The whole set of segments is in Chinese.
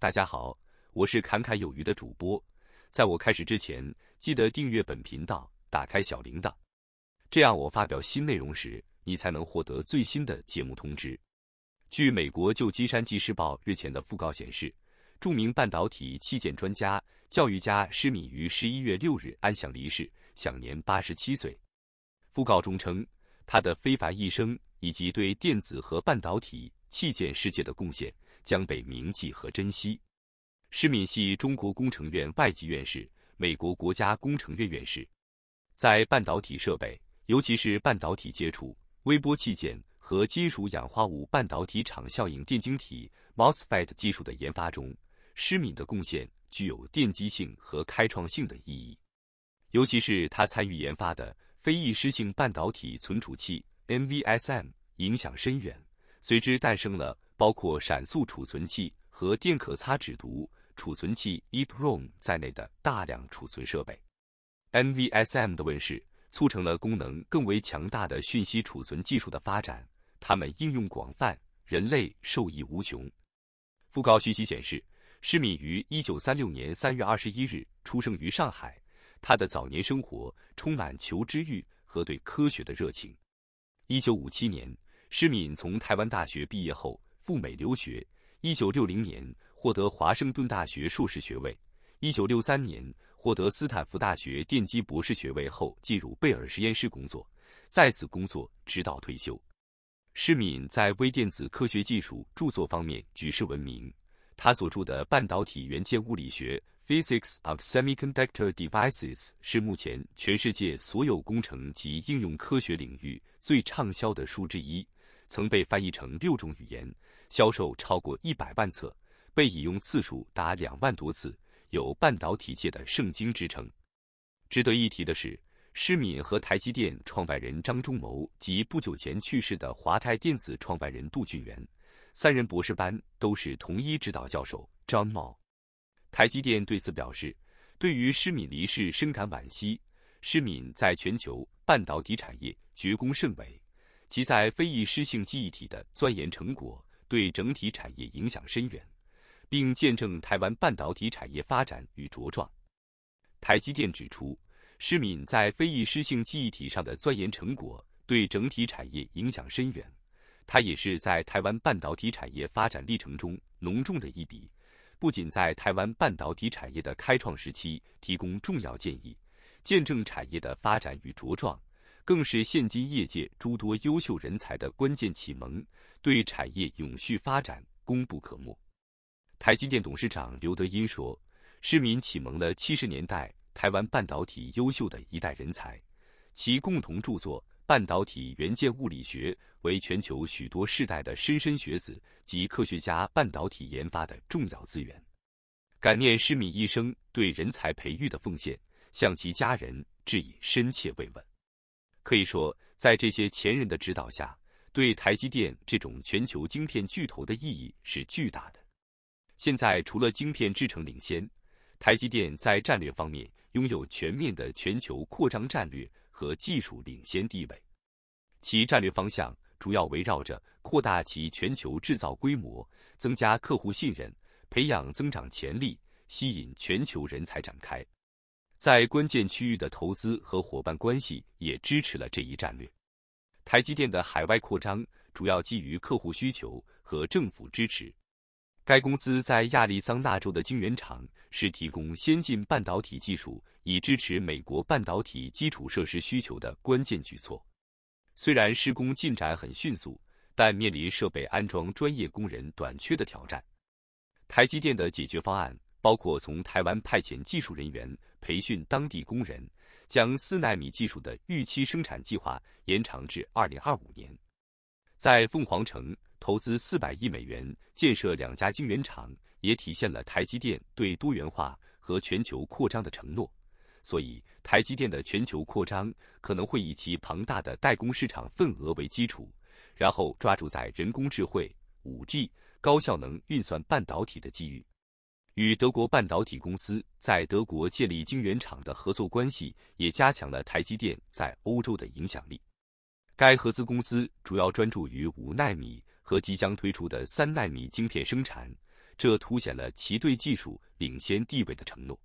大家好，我是侃侃有余的主播。在我开始之前，记得订阅本频道，打开小铃铛，这样我发表新内容时，你才能获得最新的节目通知。据美国旧金山纪事报日前的讣告显示，著名半导体器件专家、教育家施米于十一月六日安详离世，享年八十七岁。讣告中称，他的非凡一生以及对电子和半导体器件世界的贡献。将被铭记和珍惜。施敏系中国工程院外籍院士、美国国家工程院院士，在半导体设备，尤其是半导体接触、微波器件和金属氧化物半导体场效应电晶体 （MOSFET） 技术的研发中，施敏的贡献具有奠基性和开创性的意义。尤其是他参与研发的非易失性半导体存储器 （NVM） s 影响深远，随之诞生了。包括闪速储存器和电可擦纸读储存器 （EEPROM） 在内的大量储存设备。NVSM 的问世促成了功能更为强大的讯息储存技术的发展，它们应用广泛，人类受益无穷。讣告讯息显示，施敏于1936年3月21日出生于上海，他的早年生活充满求知欲和对科学的热情。1957年，施敏从台湾大学毕业后。赴美留学，一九六零年获得华盛顿大学硕士学位，一九六三年获得斯坦福大学电机博士学位后进入贝尔实验室工作，在此工作直到退休。施敏在微电子科学技术著作方面举世闻名，他所著的《半导体元件物理学》（Physics of Semiconductor Devices） 是目前全世界所有工程及应用科学领域最畅销的书之一。曾被翻译成六种语言，销售超过一百万册，被引用次数达两万多次，有半导体界的圣经之称。值得一提的是，施敏和台积电创办人张忠谋及不久前去世的华泰电子创办人杜俊元三人博士班都是同一指导教授张茂。台积电对此表示，对于施敏离世深感惋惜。施敏在全球半导体产业绝功甚伟。其在非易失性记忆体的钻研成果对整体产业影响深远，并见证台湾半导体产业发展与茁壮。台积电指出，施敏在非易失性记忆体上的钻研成果对整体产业影响深远，它也是在台湾半导体产业发展历程中浓重的一笔，不仅在台湾半导体产业的开创时期提供重要建议，见证产业的发展与茁壮。更是现今业界诸多优秀人才的关键启蒙，对产业永续发展功不可没。台积电董事长刘德音说：“施敏启蒙了七十年代台湾半导体优秀的一代人才，其共同著作《半导体元件物理学》为全球许多世代的莘莘学子及科学家半导体研发的重要资源。”感念施敏一生对人才培育的奉献，向其家人致以深切慰问。可以说，在这些前人的指导下，对台积电这种全球晶片巨头的意义是巨大的。现在，除了晶片制成领先，台积电在战略方面拥有全面的全球扩张战略和技术领先地位。其战略方向主要围绕着扩大其全球制造规模、增加客户信任、培养增长潜力、吸引全球人才展开。在关键区域的投资和伙伴关系也支持了这一战略。台积电的海外扩张主要基于客户需求和政府支持。该公司在亚利桑那州的晶圆厂是提供先进半导体技术，以支持美国半导体基础设施需求的关键举措。虽然施工进展很迅速，但面临设备安装专业工人短缺的挑战。台积电的解决方案。包括从台湾派遣技术人员、培训当地工人，将四纳米技术的预期生产计划延长至二零二五年，在凤凰城投资四百亿美元建设两家晶圆厂，也体现了台积电对多元化和全球扩张的承诺。所以，台积电的全球扩张可能会以其庞大的代工市场份额为基础，然后抓住在人工智慧、五 G、高效能运算半导体的机遇。与德国半导体公司在德国建立晶圆厂的合作关系，也加强了台积电在欧洲的影响力。该合资公司主要专注于五纳米和即将推出的三纳米晶片生产，这凸显了其对技术领先地位的承诺。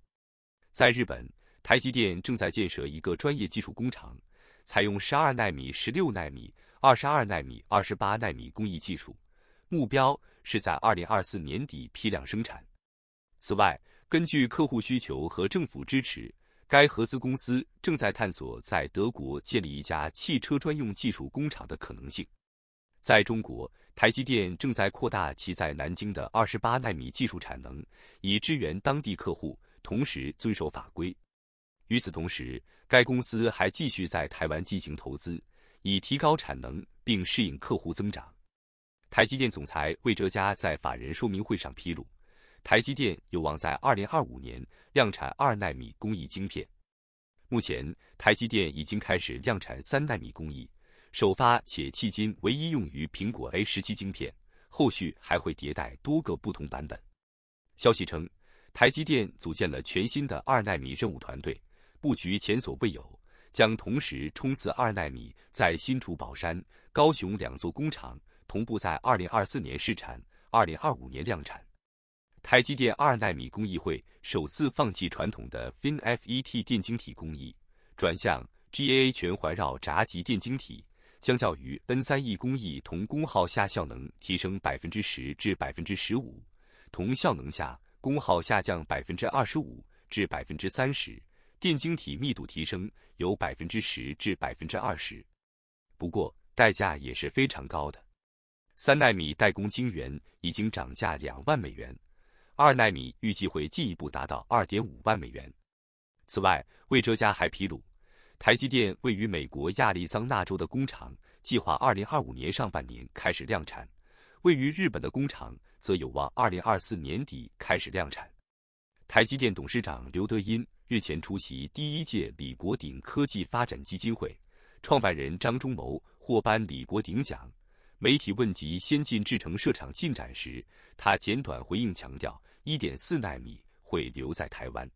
在日本，台积电正在建设一个专业技术工厂，采用十二纳米、十六纳米、二十二纳米、二十八纳米工艺技术，目标是在二零二四年底批量生产。此外，根据客户需求和政府支持，该合资公司正在探索在德国建立一家汽车专用技术工厂的可能性。在中国，台积电正在扩大其在南京的二十八纳米技术产能，以支援当地客户，同时遵守法规。与此同时，该公司还继续在台湾进行投资，以提高产能并适应客户增长。台积电总裁魏哲嘉在法人说明会上披露。台积电有望在二零二五年量产二纳米工艺晶片。目前，台积电已经开始量产三纳米工艺，首发且迄今唯一用于苹果 A 十七晶片，后续还会迭代多个不同版本。消息称，台积电组建了全新的二纳米任务团队，布局前所未有，将同时冲刺二纳米，在新竹、宝山、高雄两座工厂同步在二零二四年试产，二零二五年量产。台积电二纳米工艺会首次放弃传统的 FinFET 电晶体工艺，转向 GAA 全环绕闸极电晶体。相较于 N3E 工艺，同功耗下效能提升百分之十至百分之十五，同效能下功耗下降百分之二十五至百分之三十，电晶体密度提升由百分之十至百分之二十。不过，代价也是非常高的。三纳米代工晶圆已经涨价两万美元。二纳米预计会进一步达到二点五万美元。此外，魏哲家还披露，台积电位于美国亚利桑那州的工厂计划二零二五年上半年开始量产，位于日本的工厂则有望二零二四年底开始量产。台积电董事长刘德音日前出席第一届李国鼎科技发展基金会，创办人张忠谋获颁李国鼎奖。媒体问及先进制程设厂进展时，他简短回应强调，1.4纳米会留在台湾。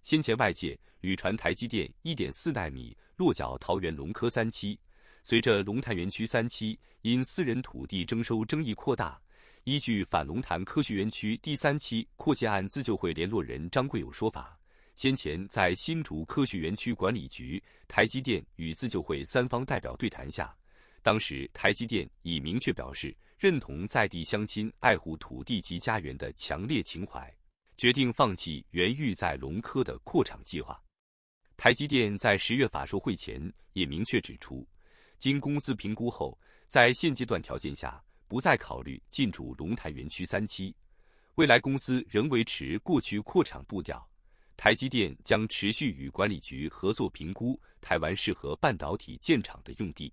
先前外界屡传台积电1.4纳米落脚桃园龙科三期，随着龙潭园区三期因私人土地征收争议扩大，依据反龙潭科学园区第三期扩建案自救会联络人张贵友说法，先前在新竹科学园区管理局、台积电与自救会三方代表对谈下。当时，台积电已明确表示认同在地乡亲爱护土地及家园的强烈情怀，决定放弃原欲在龙科的扩厂计划。台积电在十月法说会前也明确指出，经公司评估后，在现阶段条件下不再考虑进驻龙潭园区三期。未来公司仍维持过去扩厂步调，台积电将持续与管理局合作评估台湾适合半导体建厂的用地。